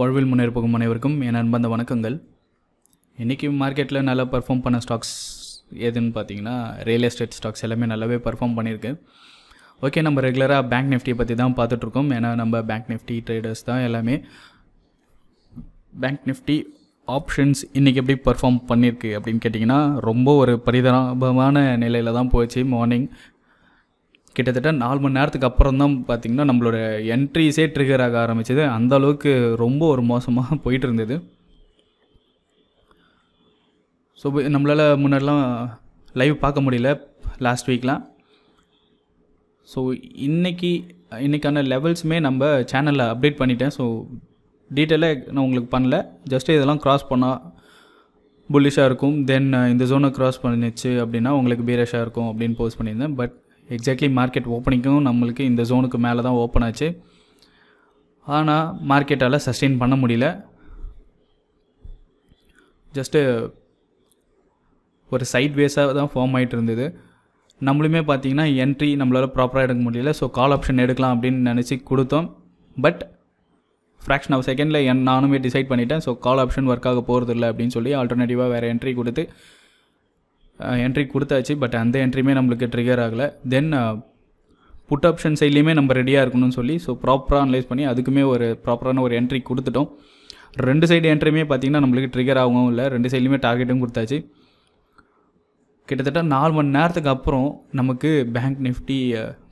வாழ்வில் முன்னேற்போகும் அனைவருக்கும் என் அன்பந்த வணக்கங்கள் இன்றைக்கி மார்க்கெட்டில் நல்லா பர்ஃபார்ம் பண்ண ஸ்டாக்ஸ் எதுன்னு பார்த்தீங்கன்னா ரியல் எஸ்டேட் ஸ்டாக்ஸ் எல்லாமே நல்லாவே பர்ஃபார்ம் பண்ணியிருக்கு ஓகே நம்ம ரெகுலராக பேங்க் நிஃப்டி பற்றி தான் பார்த்துட்ருக்கோம் ஏன்னா நம்ம பேங்க் நிஃப்டி ட்ரேடர்ஸ் தான் எல்லாமே பேங்க் நிஃப்டி ஆப்ஷன்ஸ் இன்றைக்கி எப்படி பர்ஃபார்ம் பண்ணியிருக்கு அப்படின்னு கேட்டிங்கன்னா ரொம்ப ஒரு பரிதாபமான நிலையில் தான் போச்சு மார்னிங் கிட்டத்தட்ட நாலு மணி நேரத்துக்கு அப்புறம் தான் பார்த்திங்கன்னா நம்மளோட என்ட்ரிஸே ட்ரிகர் ஆக ஆரம்பிச்சது அந்த அளவுக்கு ரொம்ப ஒரு மோசமாக போயிட்டு இருந்தது ஸோ நம்மளால் முன்னாடிலாம் லைவ் பார்க்க முடியல லாஸ்ட் வீக்லாம் ஸோ இன்றைக்கி இன்றைக்கான லெவல்ஸுமே நம்ம சேனலில் அப்டேட் பண்ணிட்டேன் ஸோ டீட்டெயிலாக நான் உங்களுக்கு பண்ணல ஜஸ்ட்டு இதெல்லாம் க்ராஸ் பண்ணால் புல்லிஷாக இருக்கும் தென் இந்த ஜோனை க்ராஸ் பண்ணிச்சு அப்படின்னா உங்களுக்கு பீரஷாக இருக்கும் அப்படின்னு போஸ்ட் பண்ணியிருந்தேன் பட் எக்ஸாக்ட்லி மார்க்கெட் ஓப்பனிங்கும் நம்மளுக்கு இந்த ஜோனுக்கு மேலே தான் ஓப்பன் ஆச்சு ஆனால் மார்க்கெட்டால் சஸ்டெயின் பண்ண முடியல ஜஸ்ட்டு ஒரு சைட் வேஸாக தான் ஃபார்ம் ஆகிட்டு இருந்தது நம்மளுமே பார்த்திங்கன்னா என்ட்ரி நம்மளால் ப்ராப்பராக எடுக்க முடியல ஸோ கால் ஆப்ஷன் எடுக்கலாம் அப்படின்னு நினச்சி கொடுத்தோம் பட் ஃப்ராக்ஷன் ஆஃப் செகண்டில் என் நானுமே டிசைட் பண்ணிட்டேன் ஸோ கால் ஆப்ஷன் ஒர்க்காக போகிறது இல்லை அப்படின்னு சொல்லி ஆல்டர்னேட்டிவாக வேறு என்ட்ரி கொடுத்து என்ட்ரி கொடுத்தாச்சு பட் அந்த என்ட்ரியுமே நம்மளுக்கு ட்ரிகர் ஆகலை தென் புட் ஆப்ஷன் சைட்லேயுமே நம்ம ரெடியாக இருக்கணும்னு சொல்லி ஸோ ப்ராப்பராக அனலைஸ் பண்ணி அதுக்குமே ஒரு ப்ராப்பரான ஒரு என்ட்ரி கொடுத்துட்டோம் ரெண்டு சைடு என்ட்ரியுமே பார்த்திங்கன்னா நம்மளுக்கு ட்ரிகர் ஆகவும் இல்லை ரெண்டு சைட்லேயுமே டார்கெட்டும் கொடுத்தாச்சு கிட்டத்தட்ட நாலு மணி நேரத்துக்கு அப்புறம் நமக்கு பேங்க் நிஃப்டி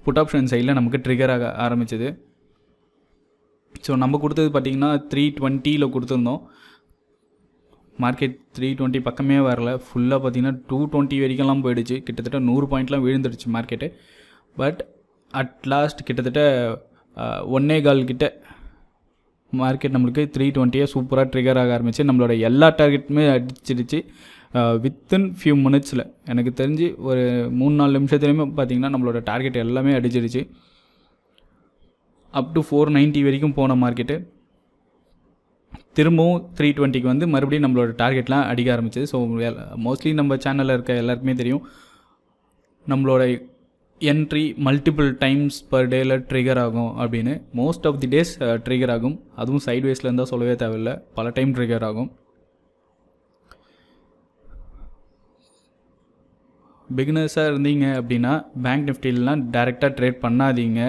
புட் ஆப்ஷன் சைடில் நமக்கு ட்ரிகர் ஆக ஆரம்பிச்சிது ஸோ நம்ம கொடுத்தது பார்த்திங்கன்னா த்ரீ டுவெண்ட்டியில் கொடுத்துருந்தோம் மார்க்கெட் த்ரீ டுவெண்ட்டி பக்கமே வரல ஃபுல்லாக பார்த்தீங்கன்னா டூ டுவெண்ட்டி வரைக்கும்லாம் போயிடுச்சு கிட்டத்தட்ட நூறு பாயிண்ட்லாம் விழுந்துடுச்சு மார்க்கெட்டு பட் அட் லாஸ்ட் கிட்டத்தட்ட ஒன்னே கால் கிட்ட மார்க்கெட் நம்மளுக்கு த்ரீ டுவெண்ட்டியாக சூப்பராக ட்ரிகர் ஆக ஆரம்பிச்சு நம்மளோட எல்லா டார்கெட்டுமே அடிச்சிடுச்சு வித்தின் ஃபியூ மினிட்ஸில் எனக்கு தெரிஞ்சு ஒரு மூணு நாலு நிமிஷத்துலேயுமே பார்த்திங்கன்னா நம்மளோட டார்கெட் எல்லாமே அடிச்சிடுச்சு அப் டு ஃபோர் நைன்ட்டி வரைக்கும் போன மார்க்கெட்டு திரும்பவும் த்ரீ டுவெண்ட்டிக்கு வந்து மறுபடியும் நம்மளோட டார்கெட்லாம் அடிக்க ஆரம்பிச்சது ஸோ மோஸ்ட்லி uh, நம்ம சேனலில் இருக்க எல்லாருக்குமே தெரியும் நம்மளோட என்ட்ரி மல்டிபிள் டைம்ஸ் பர் டேயில் ட்ரிகர் ஆகும் அப்படின்னு most of the days trigger ஆகும் அதுவும் சைட்வேஸில் இருந்தால் சொல்லவே தேவையில்லை பல டைம் ட்ரிகர் ஆகும் பிகினர்ஸாக இருந்தீங்க அப்படின்னா பேங்க் நிஃப்டிலாம் டேரெக்டாக ட்ரேட் பண்ணாதீங்க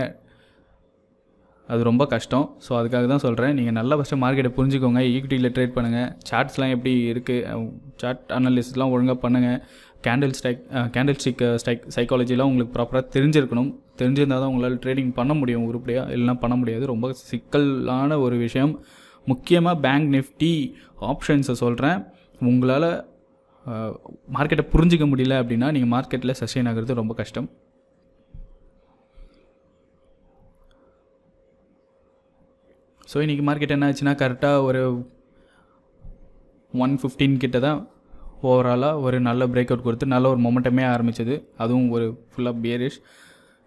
அது ரொம்ப கஷ்டம் ஸோ அதுக்காக தான் சொல்கிறேன் நீங்கள் நல்லா ஃபஸ்ட்டு மார்க்கெட்டை புரிஞ்சுக்கோங்க ஈக்விட்டியில் ட்ரேட் பண்ணுங்கள் சார்ட்ஸ்லாம் எப்படி இருக்குது சார்ட் அனலிஸ்ட்லாம் ஒழுங்காக பண்ணுங்கள் candlestick candlestick stick சைக்காலஜிலாம் உங்களுக்கு ப்ராப்பராக தெரிஞ்சிருக்கணும் தெரிஞ்சிருந்தால் தான் உங்களால் ட்ரேடிங் பண்ண முடியும் உருப்படியாக இல்லைனா பண்ண முடியாது ரொம்ப சிக்கலான ஒரு விஷயம் முக்கியமாக பேங்க் நிஃப்டி ஆப்ஷன்ஸை சொல்கிறேன் உங்களால் மார்க்கெட்டை புரிஞ்சிக்க முடியல அப்படின்னா நீங்கள் மார்க்கெட்டில் சஸ்டெயின் ஆகிறது ரொம்ப கஷ்டம் ஸோ இன்றைக்கி மார்க்கெட் என்ன ஆச்சுன்னா கரெக்டாக ஒரு ஒன் ஃபிஃப்டீன் கிட்ட தான் ஓவராலாக ஒரு நல்ல பிரேக் அவுட் கொடுத்து நல்ல ஒரு மொமெண்டமே ஆரம்பித்தது அதுவும் ஒரு ஃபுல்லாக பியரிஷ்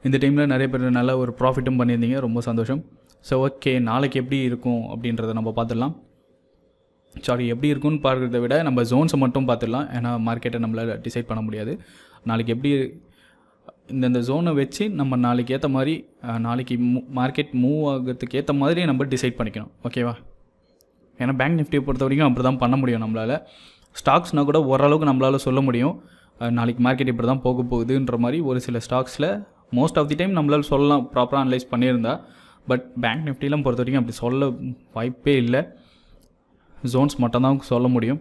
இந்த டைமில் நிறைய பேர் நல்ல ஒரு ப்ராஃபிட்டும் பண்ணியிருந்தீங்க ரொம்ப சந்தோஷம் ஸோ ஓகே நாளைக்கு எப்படி இருக்கும் அப்படின்றத நம்ம பார்த்துடலாம் சாரி எப்படி இருக்கும்னு பார்க்குறத விட நம்ம ஜோன்ஸை மட்டும் பார்த்துடலாம் ஏன்னா மார்க்கெட்டை நம்மளால் டிசைட் பண்ண முடியாது நாளைக்கு எப்படி இந்தந்த ஜோனை வச்சு நம்ம நாளைக்கு ஏற்ற மாதிரி நாளைக்கு மார்க்கெட் மூவ் ஆகிறதுக்கு ஏற்ற மாதிரி நம்ம டிசைட் பண்ணிக்கணும் ஓகேவா ஏன்னா பேங்க் நிஃப்டியை பொறுத்த வரைக்கும் அப்படி தான் பண்ண முடியும் நம்மளால் ஸ்டாக்ஸ்னால் கூட ஓரளவுக்கு நம்மளால் சொல்ல முடியும் நாளைக்கு மார்க்கெட் இப்படி தான் போக போகுதுன்ற மாதிரி ஒரு சில ஸ்டாக்ஸில் மோஸ்ட் ஆஃப் தி டைம் நம்மளால் சொல்லலாம் ப்ராப்பராக அனலைஸ் பண்ணியிருந்தா பட் பேங்க் நிஃப்டிலாம் பொறுத்த வரைக்கும் அப்படி சொல்ல வாய்ப்பே இல்லை ஜோன்ஸ் மட்டும்தான் சொல்ல முடியும்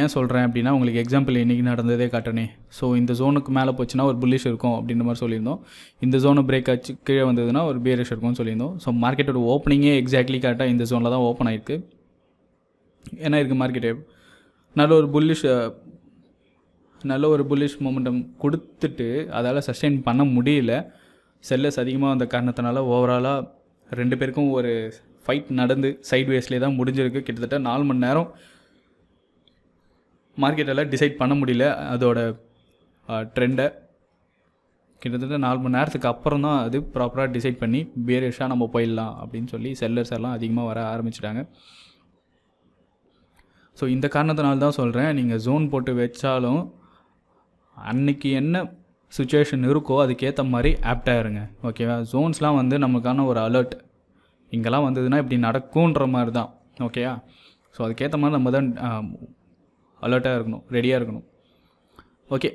ஏன் சொல்கிறேன் அப்படின்னா உங்களுக்கு எக்ஸாம்பிள் இன்றைக்கி நடந்ததே காட்டணே ஸோ இந்த ஜோனுக்கு மேலே போச்சுன்னா ஒரு புல்லிஷ் இருக்கும் அப்படின்ற மாதிரி சொல்லியிருந்தோம் இந்த ஜோனை பிரேக் ஆச்சு கீழே வந்ததுன்னா ஒரு பியரிஷ் இருக்கும்னு சொல்லியிருந்தோம் ஸோ மார்க்கெட்டோட ஓப்பனிங்கே எக்ஸாக்ட்லி கரெக்டாக இந்த ஜோனில் தான் ஓப்பன் ஆயிருக்கு ஏன்னா இருக்குது மார்க்கெட்டே நல்ல ஒரு புல்லிஷ் நல்ல ஒரு புல்லிஷ் மூமெண்டம் கொடுத்துட்டு அதால் சஸ்டெயின் பண்ண முடியல செல்லஸ் அதிகமாக வந்த காரணத்தினால ஓவராலாக ரெண்டு பேருக்கும் ஒரு ஃபைட் நடந்து சைட் வேஸ்லேயே தான் முடிஞ்சிருக்கு கிட்டத்தட்ட நாலு மணி நேரம் மார்க்கெட்டெல்லாம் டிசைட் பண்ண முடியல அதோட ட்ரெண்டை கிட்டத்தட்ட நாலு மணி நேரத்துக்கு அப்புறம் தான் அது ப்ராப்பராக டிசைட் பண்ணி பேரிஷாக நம்ம போயிடலாம் அப்படின்னு சொல்லி செல்லர்ஸ் எல்லாம் அதிகமாக வர ஆரம்பிச்சிட்டாங்க ஸோ இந்த காரணத்தினால தான் சொல்கிறேன் நீங்கள் ஜோன் போட்டு வச்சாலும் அன்னைக்கு என்ன சுச்சுவேஷன் இருக்கோ அதுக்கேற்ற மாதிரி ஆப்டாக இருங்க ஓகேவா ஜோன்ஸ்லாம் வந்து நமக்கான ஒரு அலர்ட் இங்கெல்லாம் வந்ததுன்னா இப்படி நடக்கும்ன்ற மாதிரி தான் ஓகேயா ஸோ அதுக்கேற்ற மாதிரி நம்ம தான் அலர்ட்டாக இருக்கணும் ரெடியாக இருக்கணும் ஓகே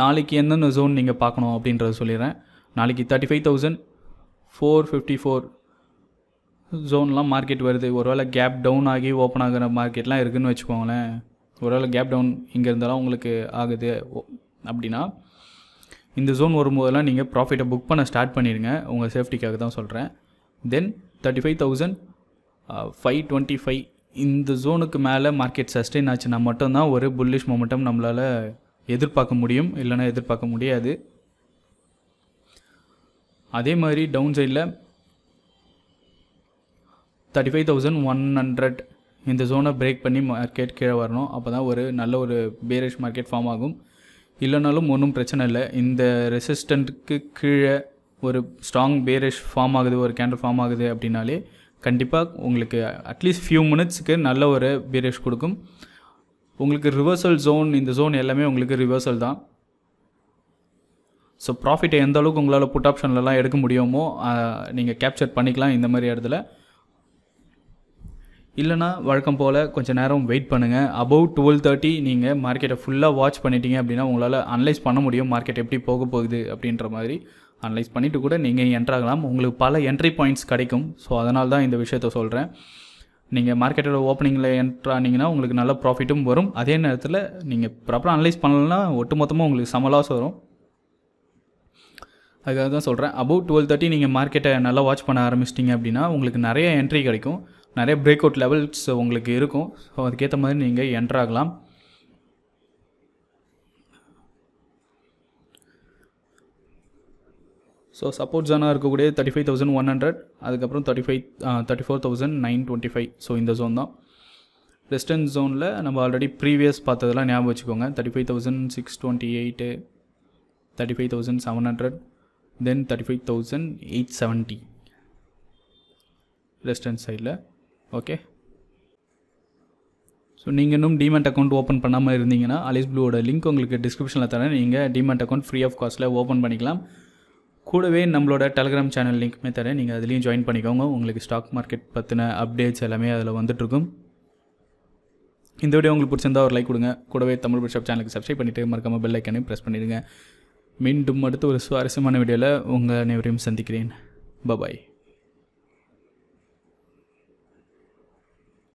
நாளைக்கு என்னென்ன ஜோன் நீங்கள் பார்க்கணும் அப்படின்றத சொல்லிடுறேன் நாளைக்கு thirty five thousand four fifty four ஜோன்லாம் மார்க்கெட் வருது ஒருவேளை கேப் டவுன் ஆகி ஓப்பன் ஆகிற மார்க்கெட்லாம் இருக்குதுன்னு வச்சுக்கோங்களேன் ஒருவேளை கேப் டவுன் இங்கே இருந்தாலும் உங்களுக்கு ஆகுது அப்படின்னா இந்த ஜோன் வரும்போதெல்லாம் நீங்கள் ப்ராஃபிட்டை புக் பண்ண ஸ்டார்ட் பண்ணிடுங்க உங்கள் சேஃப்டிக்காக தான் சொல்கிறேன் then thirty five thousand five twenty five இந்த ஜோனுக்கு மேலே மார்க்கெட் சஸ்டெயின் ஆச்சுன்னா மட்டும்தான் ஒரு புல்லிஷ் மொமெண்டம் நம்மளால் எதிர்பார்க்க முடியும் இல்லைனா எதிர்பார்க்க முடியாது அதே மாதிரி டவுன் சைடில் thirty five thousand one hundred இந்த ஜோனை பிரேக் பண்ணி மார்க்கெட் கீழே வரணும் அப்போ தான் ஒரு நல்ல ஒரு பேரேஜ் மார்க்கெட் ஃபார்ம் ஆகும் இல்லைனாலும் ஒன்றும் பிரச்சனை இல்லை இந்த ரெசிஸ்டண்ட்டுக்கு கீழே ஒரு ஸ்ட்ராங் பேரேஜ் ஃபார்ம் ஆகுது ஒரு கேண்டல் ஃபார்ம் ஆகுது அப்படின்னாலே கண்டிப்பாக உங்களுக்கு அட்லீஸ்ட் ஃபியூ மினிட்ஸுக்கு நல்ல ஒரு பீரேஷ் கொடுக்கும் உங்களுக்கு ரிவர்சல் ஜோன் இந்த ஜோன் எல்லாமே உங்களுக்கு ரிவர்சல் தான் ஸோ ப்ராஃபிட்டை எந்த அளவுக்கு உங்களால் புட் ஆப்ஷன்லலாம் எடுக்க முடியுமோ நீங்கள் கேப்சர் பண்ணிக்கலாம் இந்த மாதிரி இடத்துல இல்லைனா வழக்கம் போல் கொஞ்சம் நேரம் வெயிட் பண்ணுங்கள் அபவ் டுவெல் தேர்ட்டி நீங்கள் மார்க்கெட்டை ஃபுல்லாக வாட்ச் பண்ணிட்டீங்க அப்படின்னா உங்களால் அனலைஸ் பண்ண முடியும் மார்க்கெட் எப்படி போக போகுது அப்படின்ற மாதிரி அனலைஸ் பண்ணிவிட்டு கூட நீங்கள் என்ட்ராகலாம் உங்களுக்கு பல என்ட்ரி பாயிண்ட்ஸ் கிடைக்கும் ஸோ அதனால தான் இந்த விஷயத்த சொல்கிறேன் நீங்கள் மார்க்கெட்டோட ஓப்பனிங்கில் என்ட்ரானிங்கன்னா உங்களுக்கு நல்ல ப்ராஃபிட்டும் வரும் அதே நேரத்தில் நீங்கள் ப்ராப்பராக அனலைஸ் பண்ணலன்னா ஒட்டுமொத்தமாக உங்களுக்கு சம லாஸ் வரும் அதுக்காக தான் சொல்கிறேன் அபவுட் டுவெல் தேர்ட்டி நீங்கள் மார்க்கெட்டை நல்லா வாட்ச் பண்ண ஆரம்பிச்சிட்டிங்க அப்படின்னா உங்களுக்கு நிறைய என்ட்ரி கிடைக்கும் நிறைய பிரேக் அவுட் லெவல்ஸ் உங்களுக்கு இருக்கும் ஸோ அதுக்கேற்ற மாதிரி நீங்கள் என்ட்ராகலாம் ஸோ சப்போர்ட் ஜோனாக இருக்கக்கூடிய thirty five thousand one hundred அதுக்கப்புறம் thirty five thirty four thousand nine twenty five so இந்த ஜோன் தான் வெஸ்டர்ன் ஜோனில் நம்ம ஆல்ரெடி ப்ரீவியஸ் பார்த்ததெல்லாம் ஞாபகம் வச்சுக்கோங்க thirty five thousand six twenty eight thirty five thousand seven hundred then thirty five thousand eight seventy western சைடில் okay so நீங்கள் இன்னும் டிமெண்ட் அக்கௌண்ட் ஓப்பன் பண்ணாமல் இருந்தீங்கன்னா அலிஸ் ப்ளூவோட லிங்க் உங்களுக்கு டிஸ்கிரிப்ஷனில் தரேன் நீங்கள் டிமெண்ட் அக்கௌண்ட் ஃப்ரீ ஆஃப் காஸ்ட்டில் ஓப்பன் பண்ணிக்கலாம் கூடவே நம்மளோட டெலிகிராம் சேனல் லிங்க்குமே தரேன் நீங்கள் அதுலேயும் ஜாயின் பண்ணிக்கோங்க உங்களுக்கு ஸ்டாக் மார்க்கெட் பற்றின அப்டேட்ஸ் எல்லாமே அதில் வந்துட்டுருக்கும் இந்த வீடியோ உங்களுக்கு பிடிச்சிருந்தால் ஒரு லைக் கொடுங்க கூடவே தமிழ் பிஷப் சேனலுக்கு சப்ஸ்கிரைப் பண்ணிவிட்டு மறக்காமல் பெல் ஐக்கானே ப்ரெஸ் பண்ணிவிடுங்க மீண்டும் அடுத்து ஒரு சுவாரஸ்யமான வீடியோவில் உங்கள் அனைவரையும் சந்திக்கிறேன் பபாய்